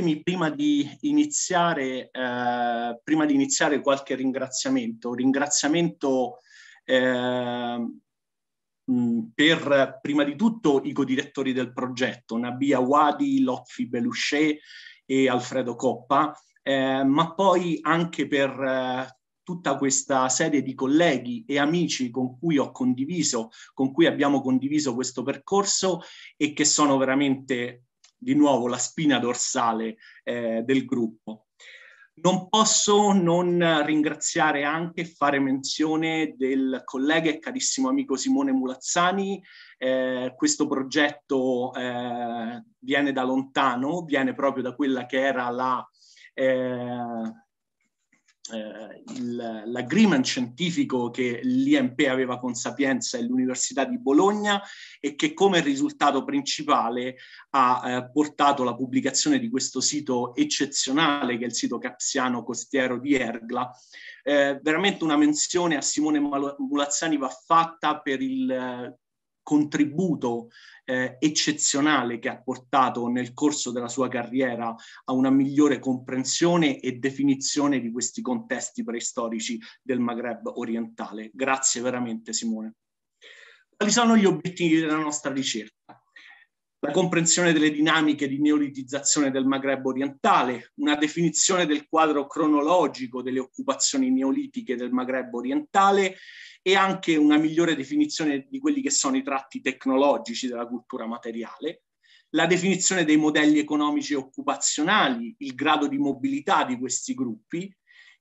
permettetemi prima di iniziare, eh, prima di iniziare qualche ringraziamento, ringraziamento eh, per prima di tutto i codirettori del progetto, Nabia Wadi, Lotfi Beluchet e Alfredo Coppa, eh, ma poi anche per eh, tutta questa serie di colleghi e amici con cui ho condiviso, con cui abbiamo condiviso questo percorso e che sono veramente di nuovo la spina dorsale eh, del gruppo. Non posso non ringraziare anche e fare menzione del collega e carissimo amico Simone Mulazzani. Eh, questo progetto eh, viene da lontano, viene proprio da quella che era la, eh, eh, il, l'agreement scientifico che l'IMP aveva con Sapienza e l'Università di Bologna e che come risultato principale ha eh, portato la pubblicazione di questo sito eccezionale che è il sito capsiano costiero di Ergla. Eh, veramente una menzione a Simone Mulazzani va fatta per il contributo eh, eccezionale che ha portato nel corso della sua carriera a una migliore comprensione e definizione di questi contesti preistorici del Maghreb orientale. Grazie veramente Simone. Quali sono gli obiettivi della nostra ricerca? la comprensione delle dinamiche di neolitizzazione del Maghreb orientale, una definizione del quadro cronologico delle occupazioni neolitiche del Maghreb orientale e anche una migliore definizione di quelli che sono i tratti tecnologici della cultura materiale, la definizione dei modelli economici e occupazionali, il grado di mobilità di questi gruppi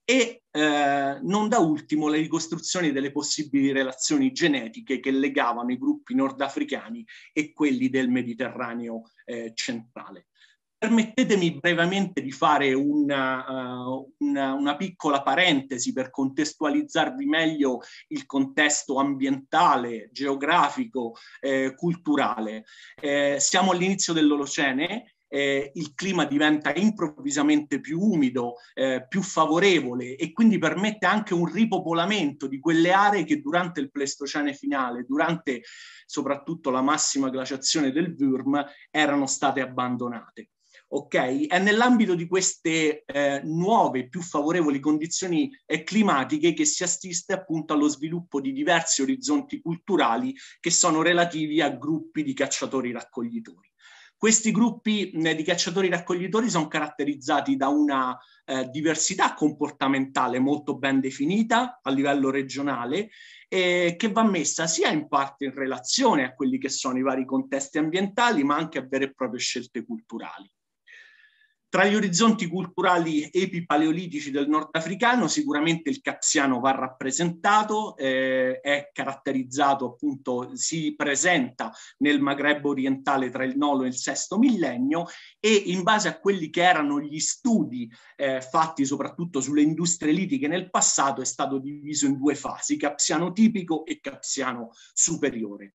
e eh, non da ultimo le ricostruzioni delle possibili relazioni genetiche che legavano i gruppi nordafricani e quelli del Mediterraneo eh, centrale. Permettetemi brevemente di fare una, eh, una, una, piccola parentesi per contestualizzarvi meglio il contesto ambientale, geografico, eh, culturale. Eh, siamo all'inizio dell'Olocene eh, il clima diventa improvvisamente più umido, eh, più favorevole e quindi permette anche un ripopolamento di quelle aree che durante il Pleistocene finale, durante soprattutto la massima glaciazione del Würm, erano state abbandonate ok? È nell'ambito di queste eh, nuove, più favorevoli condizioni eh, climatiche che si assiste appunto allo sviluppo di diversi orizzonti culturali che sono relativi a gruppi di cacciatori-raccoglitori. Questi gruppi eh, di cacciatori-raccoglitori sono caratterizzati da una eh, diversità comportamentale molto ben definita a livello regionale eh, che va messa sia in parte in relazione a quelli che sono i vari contesti ambientali, ma anche a vere e proprie scelte culturali. Tra gli orizzonti culturali epipaleolitici del nordafricano sicuramente il capsiano va rappresentato, eh, è caratterizzato appunto, si presenta nel Maghreb orientale tra il IX e il sesto millennio e in base a quelli che erano gli studi eh, fatti soprattutto sulle industrie litiche nel passato è stato diviso in due fasi, capsiano tipico e capsiano superiore.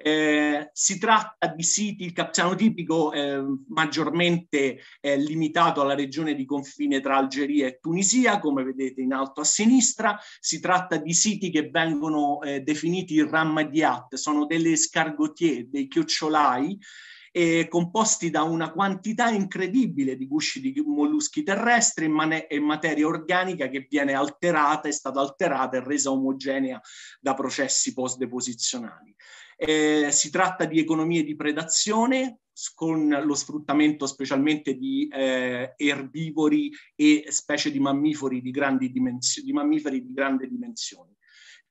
Eh, si tratta di siti, il capitano tipico eh, maggiormente eh, limitato alla regione di confine tra Algeria e Tunisia, come vedete in alto a sinistra, si tratta di siti che vengono eh, definiti rammadiat, sono delle scargotier, dei chiocciolai, eh, composti da una quantità incredibile di gusci di molluschi terrestri e, materia organica che viene alterata, è stata alterata e resa omogenea da processi post-deposizionali. Eh, si tratta di economie di predazione con lo sfruttamento specialmente di eh, erbivori e specie di mammiferi di, grandi dimensioni, di mammiferi di grandi dimensioni.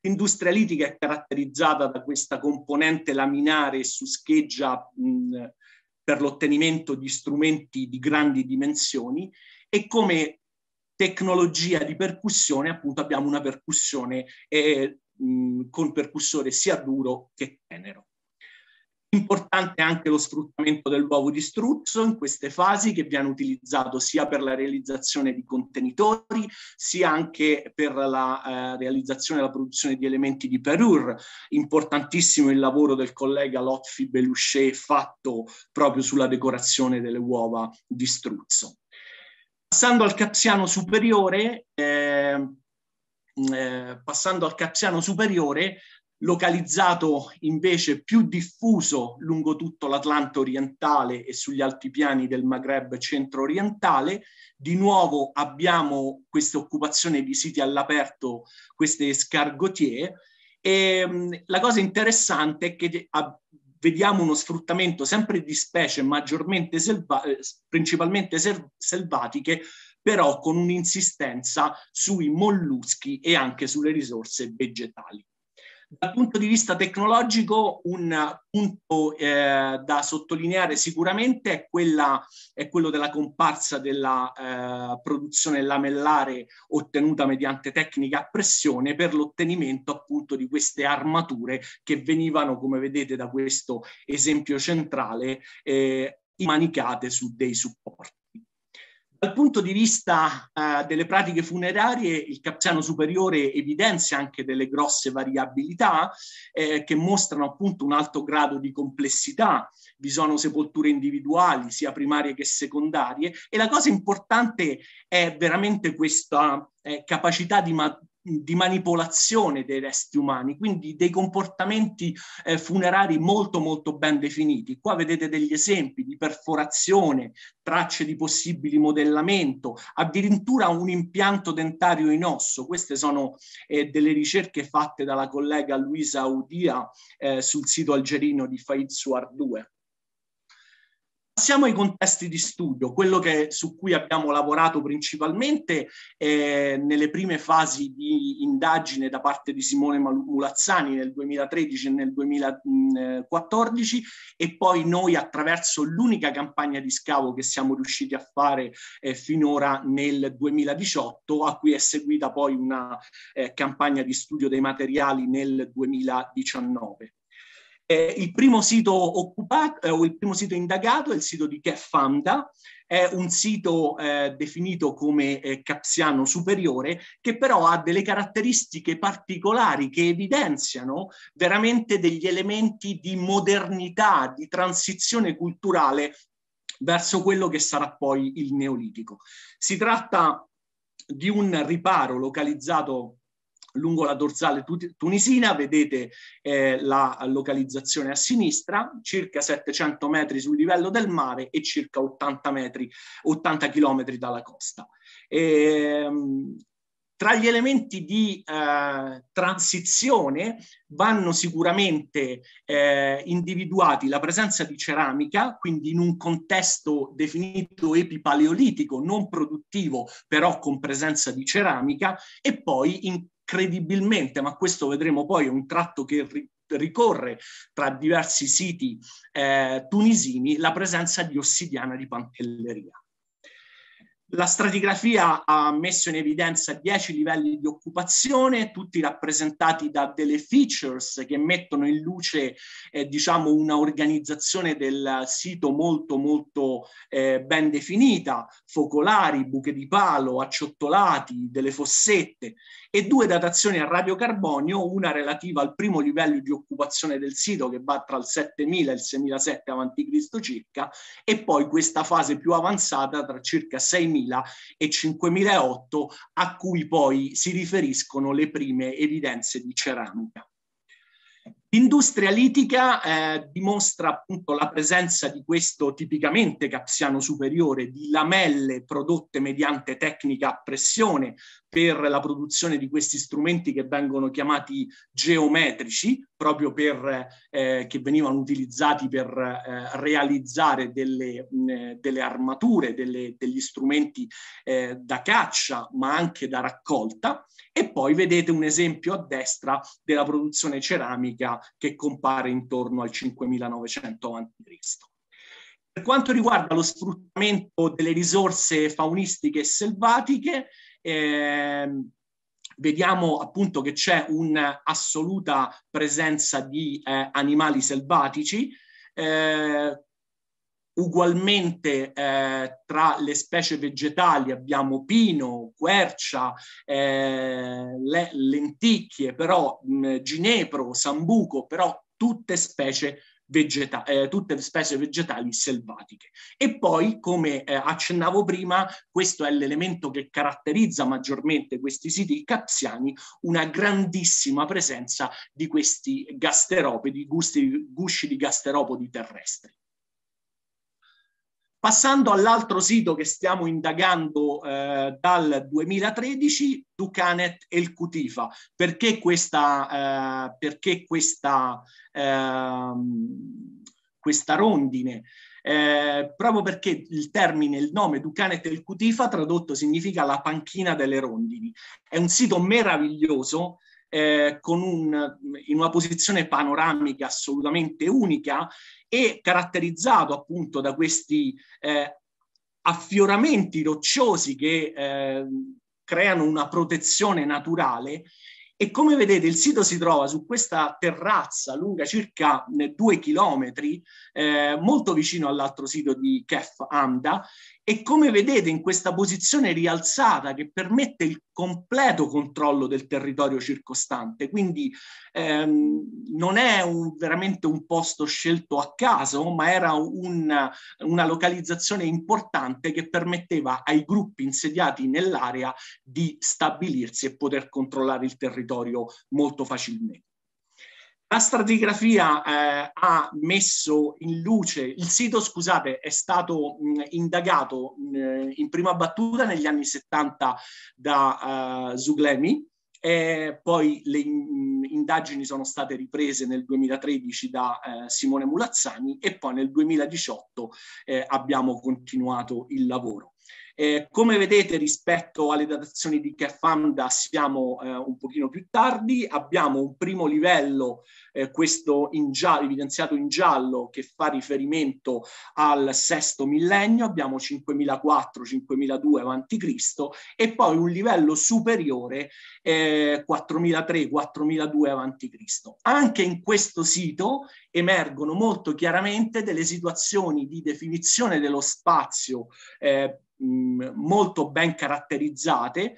L'industria litica è caratterizzata da questa componente laminare su scheggia mh, per l'ottenimento di strumenti di grandi dimensioni e come tecnologia di percussione appunto abbiamo una percussione eh, con percussore sia duro che tenero. Importante anche lo sfruttamento dell'uovo di struzzo in queste fasi che viene utilizzato sia per la realizzazione di contenitori sia anche per la eh, realizzazione e la produzione di elementi di perur. Importantissimo il lavoro del collega Lotfi Beluchet fatto proprio sulla decorazione delle uova di struzzo. Passando al capsiano superiore, eh, Mm, eh, passando al Capsiano superiore, localizzato invece più diffuso lungo tutto l'Atlanto orientale e sugli altipiani del Maghreb centro-orientale. Di nuovo abbiamo questa occupazione di siti all'aperto, queste scargotiere. E mm, la cosa interessante è che ah, vediamo uno sfruttamento sempre di specie maggiormente selva- eh, principalmente selvatiche però con un'insistenza sui molluschi e anche sulle risorse vegetali. Dal punto di vista tecnologico, un punto eh, da sottolineare sicuramente è, quella, è quello della comparsa della eh, produzione lamellare ottenuta mediante tecnica a pressione per l'ottenimento appunto di queste armature che venivano, come vedete da questo esempio centrale, eh, manicate su dei supporti. Dal punto di vista eh, delle pratiche funerarie, il Capziano Superiore evidenzia anche delle grosse variabilità eh, che mostrano appunto un alto grado di complessità. Vi sono sepolture individuali, sia primarie che secondarie, e la cosa importante è veramente questa eh, capacità di ma- di manipolazione dei resti umani, quindi dei comportamenti eh, funerari molto molto ben definiti. Qua vedete degli esempi di perforazione, tracce di possibili modellamento, addirittura un impianto dentario in osso. Queste sono eh, delle ricerche fatte dalla collega Luisa Udia eh, sul sito algerino di Faid 2. Passiamo ai contesti di studio, quello che, su cui abbiamo lavorato principalmente eh, nelle prime fasi di indagine da parte di Simone Mulazzani nel 2013 e nel 2014 e poi noi attraverso l'unica campagna di scavo che siamo riusciti a fare eh, finora nel 2018, a cui è seguita poi una eh, campagna di studio dei materiali nel 2019. Eh, il primo sito occupato eh, o il primo sito indagato è il sito di Kefanda, è un sito eh, definito come eh, capsiano superiore che però ha delle caratteristiche particolari che evidenziano veramente degli elementi di modernità, di transizione culturale verso quello che sarà poi il neolitico. Si tratta di un riparo localizzato lungo la dorsale tunisina, vedete eh, la localizzazione a sinistra, circa 700 metri sul livello del mare e circa 80 metri, 80 chilometri dalla costa. E, ehm, tra gli elementi di eh, transizione vanno sicuramente eh, individuati la presenza di ceramica, quindi in un contesto definito epipaleolitico, non produttivo, però con presenza di ceramica, e poi in credibilmente, ma questo vedremo poi, è un tratto che ri- ricorre tra diversi siti eh, tunisini, la presenza di ossidiana di Pantelleria. La stratigrafia ha messo in evidenza 10 livelli di occupazione, tutti rappresentati da delle features che mettono in luce, eh, diciamo, una organizzazione del sito molto, molto eh, ben definita, focolari, buche di palo, acciottolati, delle fossette, e due datazioni a radiocarbonio, una relativa al primo livello di occupazione del sito che va tra il 7000 e il 6007 a.C. circa, e poi questa fase più avanzata tra circa 6.000 6000 e 5008 a cui poi si riferiscono le prime evidenze di ceramica. L'industria litica eh, dimostra appunto la presenza di questo tipicamente capsiano superiore di lamelle prodotte mediante tecnica a pressione per la produzione di questi strumenti che vengono chiamati geometrici, proprio per, eh, che venivano utilizzati per eh, realizzare delle, mh, delle armature, delle, degli strumenti eh, da caccia, ma anche da raccolta. E poi vedete un esempio a destra della produzione ceramica che compare intorno al 5900 a.C. Per quanto riguarda lo sfruttamento delle risorse faunistiche e selvatiche, ehm, vediamo appunto che c'è un'assoluta presenza di eh, animali selvatici, eh, Ugualmente eh, tra le specie vegetali abbiamo pino, quercia, eh, le, lenticchie, però mh, mm, ginepro, sambuco, però tutte specie Vegeta- eh, tutte specie vegetali selvatiche. E poi, come eh, accennavo prima, questo è l'elemento che caratterizza maggiormente questi siti capsiani, una grandissima presenza di questi gasteropodi, gusti, gusci di gasteropodi terrestri. Passando all'altro sito che stiamo indagando eh, dal 2013, Ducanet El Cutifa. Perché questa, eh, perché questa, eh, questa rondine? Eh, proprio perché il termine, il nome Ducanet El Cutifa tradotto significa la panchina delle rondini. È un sito meraviglioso eh, con un, in una posizione panoramica assolutamente unica e caratterizzato appunto da questi eh, affioramenti rocciosi che eh, creano una protezione naturale e come vedete il sito si trova su questa terrazza lunga circa eh, due chilometri, eh, molto vicino all'altro sito di Kef Amda e come vedete in questa posizione rialzata che permette il completo controllo del territorio circostante, quindi ehm, non è un, veramente un posto scelto a caso, ma era un, una localizzazione importante che permetteva ai gruppi insediati nell'area di stabilirsi e poter controllare il territorio molto facilmente. La stratigrafia eh, ha messo in luce, il sito scusate è stato mh, indagato mh, in prima battuta negli anni 70 da uh, eh, Zuglemi, e poi le indagini sono state riprese nel 2013 da eh, Simone Mulazzani e poi nel 2018 eh, abbiamo continuato il lavoro. Eh, come vedete rispetto alle datazioni di Kefamda siamo eh, un pochino più tardi, abbiamo un primo livello, eh, questo in giallo, evidenziato in giallo, che fa riferimento al sesto millennio, abbiamo 5400 5002 a.C. e poi un livello superiore 4300 4002 a.C. Anche in questo sito emergono molto chiaramente delle situazioni di definizione dello spazio eh, Mm, molto ben caratterizzate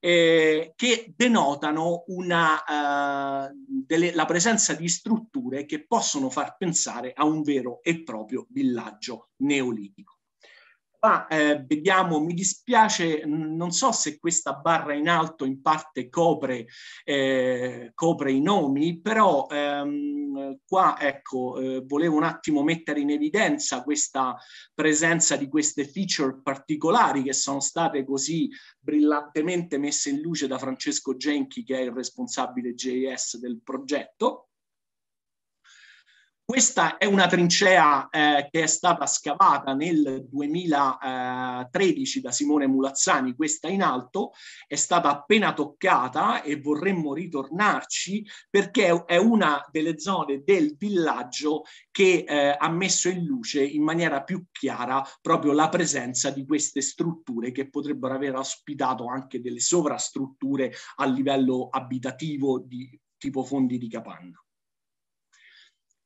eh, che denotano una, eh, delle, la presenza di strutture che possono far pensare a un vero e proprio villaggio neolitico. Qua ah, eh, vediamo, mi dispiace, non so se questa barra in alto in parte copre, eh, copre i nomi, però ehm, qua ecco, eh, volevo un attimo mettere in evidenza questa presenza di queste feature particolari che sono state così brillantemente messe in luce da Francesco Genchi, che è il responsabile JS del progetto. Questa è una trincea eh, che è stata scavata nel 2013 da Simone Mulazzani, questa in alto, è stata appena toccata e vorremmo ritornarci perché è una delle zone del villaggio che eh, ha messo in luce in maniera più chiara proprio la presenza di queste strutture che potrebbero aver ospitato anche delle sovrastrutture a livello abitativo di tipo fondi di capanna.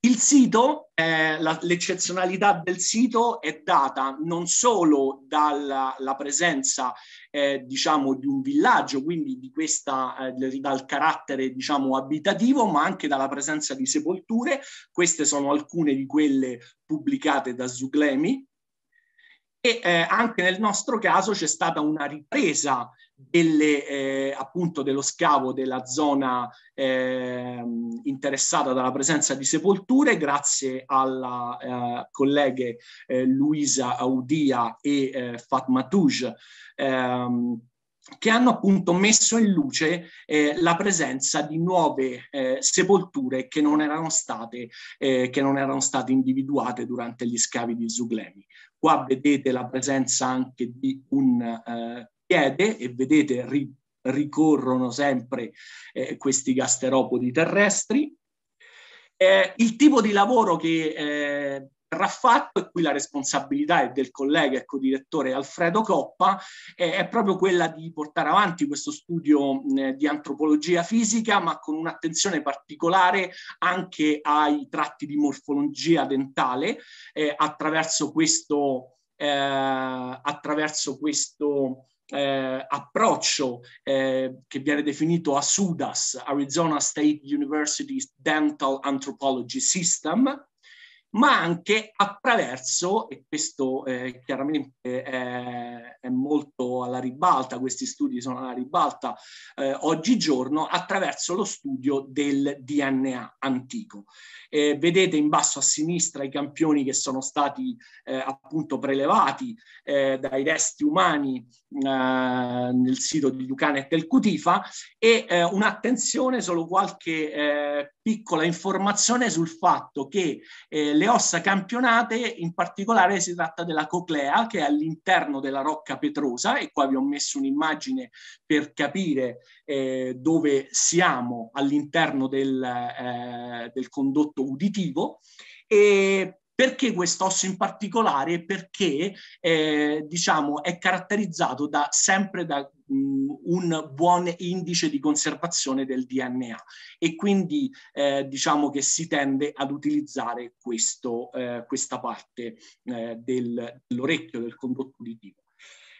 Il sito, eh, la, l'eccezionalità del sito è data non solo dalla presenza, eh, diciamo, di un villaggio, quindi di questa, eh, dal carattere, diciamo, abitativo, ma anche dalla presenza di sepolture. Queste sono alcune di quelle pubblicate da Zuglemi. E eh, anche nel nostro caso c'è stata una ripresa delle, eh, appunto dello scavo della zona eh, interessata dalla presenza di sepolture, grazie alle eh, colleghe eh, Luisa Audia e eh, Fatma Touj, ehm, che hanno appunto messo in luce eh, la presenza di nuove sepolture che non, erano state, che non erano state individuate durante gli scavi di Zuglemi. Qua vedete la presenza anche di un eh, piede e vedete ri, ricorrono sempre eh, questi gasteropodi terrestri. Eh, il tipo di lavoro che eh, verrà fatto, e qui la responsabilità è del collega e co-direttore Alfredo Coppa, eh, è proprio quella di portare avanti questo studio eh, di antropologia fisica, ma con un'attenzione particolare anche ai tratti di morfologia dentale, eh, attraverso questo, eh, attraverso questo eh, approccio eh, che viene definito a Arizona State University Dental Anthropology System, ma anche attraverso, e questo eh, chiaramente eh, è, è, molto alla ribalta, questi studi sono alla ribalta eh, oggigiorno, attraverso lo studio del DNA antico. Eh, vedete in basso a sinistra i campioni che sono stati eh, appunto prelevati eh, dai resti umani nel sito di Lucane e del Cutifa e un'attenzione, solo qualche piccola informazione sul fatto che le le ossa campionate, in particolare si tratta della coclea che è all'interno della rocca petrosa e qua vi ho messo un'immagine per capire eh, dove siamo all'interno del, eh, del condotto uditivo e perché questo osso in particolare? Perché eh, diciamo, è caratterizzato da, sempre da mh, mm, un buon indice di conservazione del DNA e quindi eh, diciamo che si tende ad utilizzare questo, eh, questa parte eh, del, dell'orecchio, del condotto uditivo.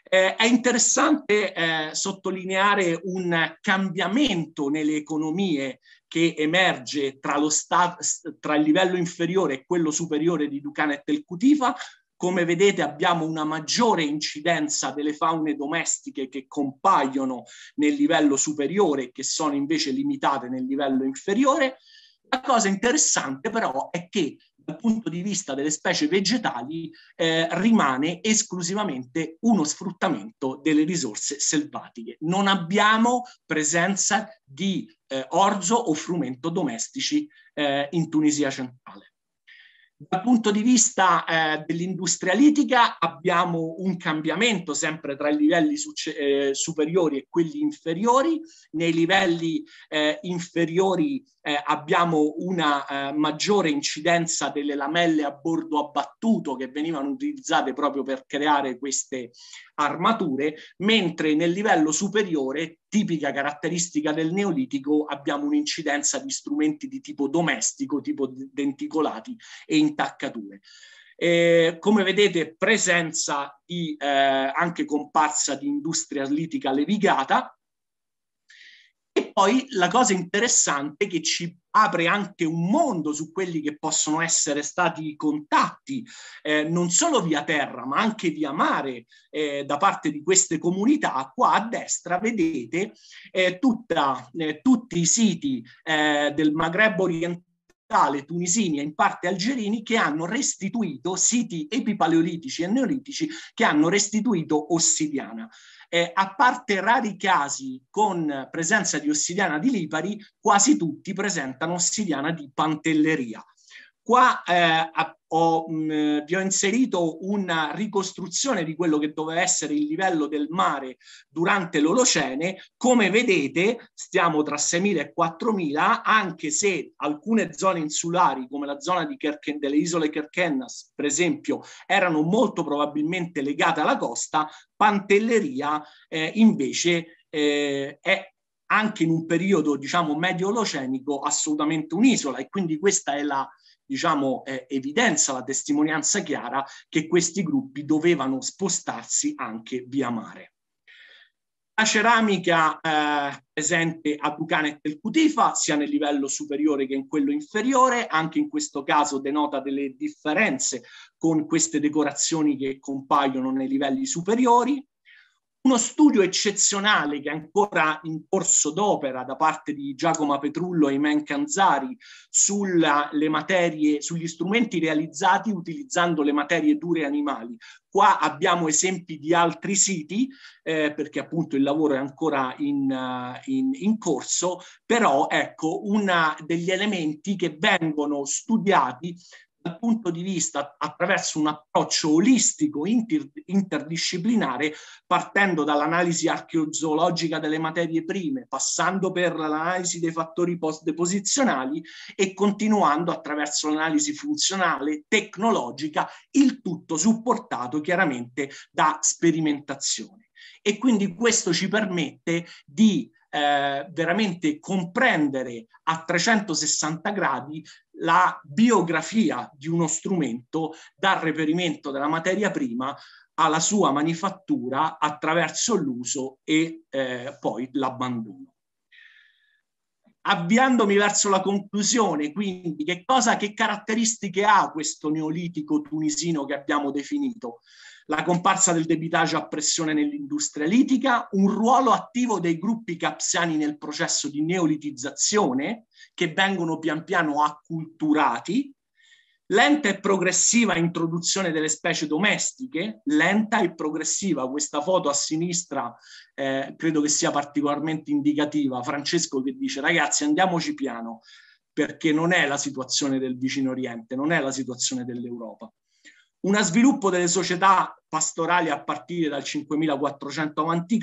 Eh, è interessante eh, sottolineare un cambiamento nelle economie che emerge tra, sta- tra, il livello inferiore e quello superiore di Ducana e Telcutifa. Come vedete abbiamo una maggiore incidenza delle faune domestiche che compaiono nel livello superiore e che sono invece limitate nel livello inferiore. La cosa interessante però è che dal punto di vista delle specie vegetali eh, rimane esclusivamente uno sfruttamento delle risorse selvatiche. Non abbiamo presenza di eh, orzo o frumento domestici eh, in Tunisia centrale. Dal punto di vista eh, litica abbiamo un cambiamento sempre tra i livelli eh, superiori e quelli inferiori. Nei livelli eh, inferiori eh, abbiamo una eh, maggiore incidenza delle lamelle a bordo abbattuto che venivano utilizzate proprio per creare queste armature, mentre nel livello superiore tipica caratteristica del neolitico, abbiamo un'incidenza di strumenti di tipo domestico, tipo denticolati e intaccature. Eh, come vedete, presenza di eh, anche comparsa di industria litica levigata. E poi la cosa interessante che ci apre anche un mondo su quelli che possono essere stati i contatti, eh, non solo via terra, ma anche via mare eh, da parte di queste comunità. Qua a destra vedete eh, tutta, eh, tutti i siti eh, del Maghreb orientale tunisini e in parte algerini che hanno restituito siti epipaleolitici e neolitici che hanno restituito ossidiana eh, a parte rari casi con presenza di ossidiana di Lipari, quasi tutti presentano ossidiana di Pantelleria. Qua eh, ho, mh, vi ho inserito una ricostruzione di quello che doveva essere il livello del mare durante l'Olocene. Come vedete, stiamo tra 6.000 e 4.000, anche se alcune zone insulari, come la zona Kerken, delle isole Kerkennas, per esempio, erano molto probabilmente legate alla costa, Pantelleria eh, invece eh, è anche in un periodo diciamo medio-olocenico assolutamente un'isola e quindi questa è la, diciamo, eh, evidenza, la testimonianza chiara che questi gruppi dovevano spostarsi anche via mare. La ceramica eh, presente a Ducanet del Cutifa, sia nel livello superiore che in quello inferiore, anche in questo caso denota delle differenze con queste decorazioni che compaiono nei livelli superiori. Uno studio eccezionale che è ancora in corso d'opera da parte di Giacomo Petrullo e Imen Canzari sulle materie, sugli strumenti realizzati utilizzando le materie dure animali. Qua abbiamo esempi di altri siti, eh, perché appunto il lavoro è ancora in, uh, in, in corso, però ecco uno degli elementi che vengono studiati dal punto di vista attraverso un approccio olistico inter- interdisciplinare partendo dall'analisi archeozoologica delle materie prime, passando per l'analisi dei fattori post-deposizionali e continuando attraverso l'analisi funzionale, tecnologica, il tutto supportato chiaramente da sperimentazione. E quindi questo ci permette di eh, veramente comprendere a 360 gradi la biografia di uno strumento dal reperimento della materia prima alla sua manifattura attraverso l'uso e eh, poi l'abbandono. Avviandomi verso la conclusione, quindi, che, cosa, che caratteristiche ha questo neolitico tunisino che abbiamo definito? la comparsa del debitaggio a pressione nell'industria litica, un ruolo attivo dei gruppi capsiani nel processo di neolitizzazione che vengono pian piano acculturati, lenta e progressiva introduzione delle specie domestiche, lenta e progressiva, questa foto a sinistra eh, credo che sia particolarmente indicativa, Francesco che dice ragazzi andiamoci piano perché non è la situazione del vicino oriente, non è la situazione dell'Europa. Uno sviluppo delle società pastorali a partire dal 5400 a.C.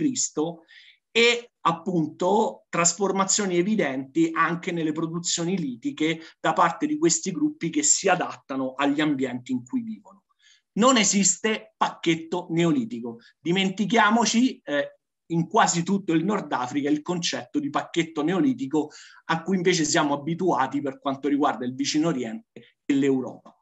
e appunto trasformazioni evidenti anche nelle produzioni litiche da parte di questi gruppi che si adattano agli ambienti in cui vivono. Non esiste pacchetto neolitico. Dimentichiamoci eh, in quasi tutto il Nord Africa il concetto di pacchetto neolitico a cui invece siamo abituati per quanto riguarda il vicino Oriente e l'Europa.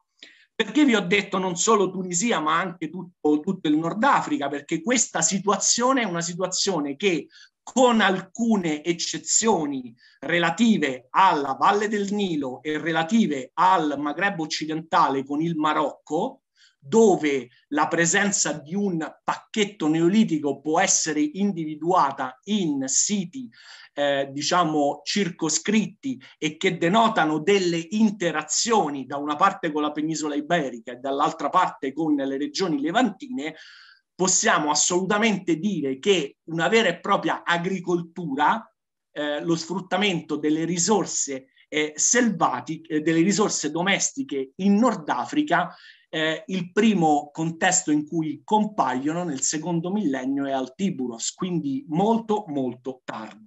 Perché vi ho detto non solo Tunisia ma anche tutto, tutto il Nord Africa? Perché questa situazione è una situazione che con alcune eccezioni relative alla Valle del Nilo e relative al Maghreb occidentale con il Marocco, dove la presenza di un pacchetto neolitico può essere individuata in siti eh, diciamo circoscritti e che denotano delle interazioni da una parte con la penisola iberica e dall'altra parte con le regioni levantine, possiamo assolutamente dire che una vera e propria agricoltura, eh, lo sfruttamento delle risorse eh, selvatiche, eh, delle risorse domestiche in Nord Africa eh, il primo contesto in cui compaiono nel secondo millennio è al Tiburos, quindi molto molto tardi.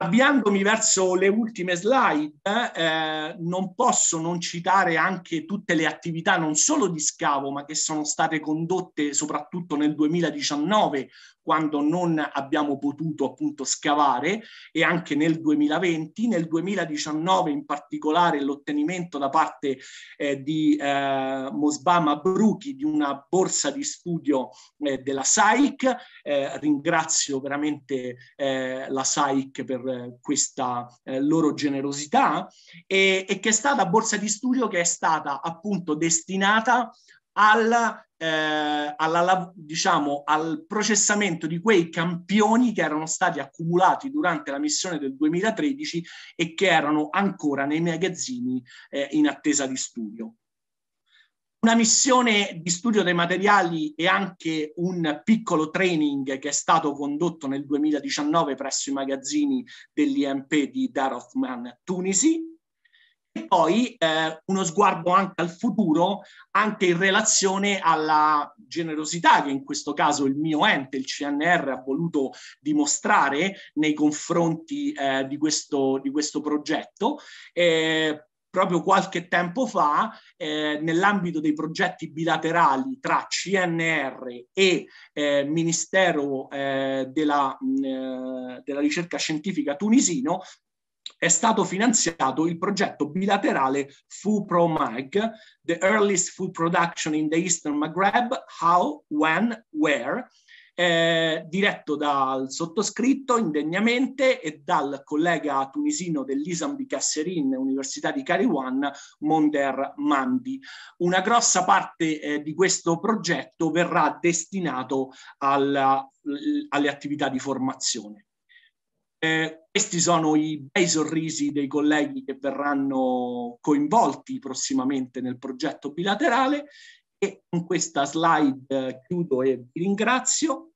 Avviandomi verso le ultime slide, eh, non posso non citare anche tutte le attività non solo di scavo, ma che sono state condotte soprattutto nel 2019 quando non abbiamo potuto appunto scavare e anche nel 2020, nel 2019 in particolare l'ottenimento da parte eh, di eh, Mosbama Bruchi di una borsa di studio eh, della SAIC. Eh, ringrazio veramente eh, la SAIC per questa eh, loro generosità e, e che è stata borsa di studio che è stata appunto destinata al eh, alla, diciamo, al processamento di quei campioni che erano stati accumulati durante la missione del 2013 e che erano ancora nei magazzini eh, in attesa di studio. Una missione di studio dei materiali e anche un piccolo training che è stato condotto nel 2019 presso i magazzini dell'IMP di Darothman, Tunisi, e poi eh, uno sguardo anche al futuro, anche in relazione alla generosità che in questo caso il mio ente, il CNR, ha voluto dimostrare nei confronti eh, di, questo, di, questo, progetto. Eh, proprio qualche tempo fa, eh, nell'ambito dei progetti bilaterali tra CNR e eh, Ministero eh, della, mh, mm, eh, della Ricerca Scientifica tunisino, è stato finanziato il progetto bilaterale FUPROMAG, The Earliest Food Production in the Eastern Maghreb, How, When, Where, eh, diretto dal sottoscritto indegnamente e dal collega tunisino dell'ISAM di Kasserine, Università di Cariwan, Monder Mandi. Una grossa parte eh, di questo progetto verrà destinato alla, alle attività di formazione. Eh, questi sono i bei sorrisi dei colleghi che verranno coinvolti prossimamente nel progetto bilaterale e con questa slide eh, chiudo e vi ringrazio.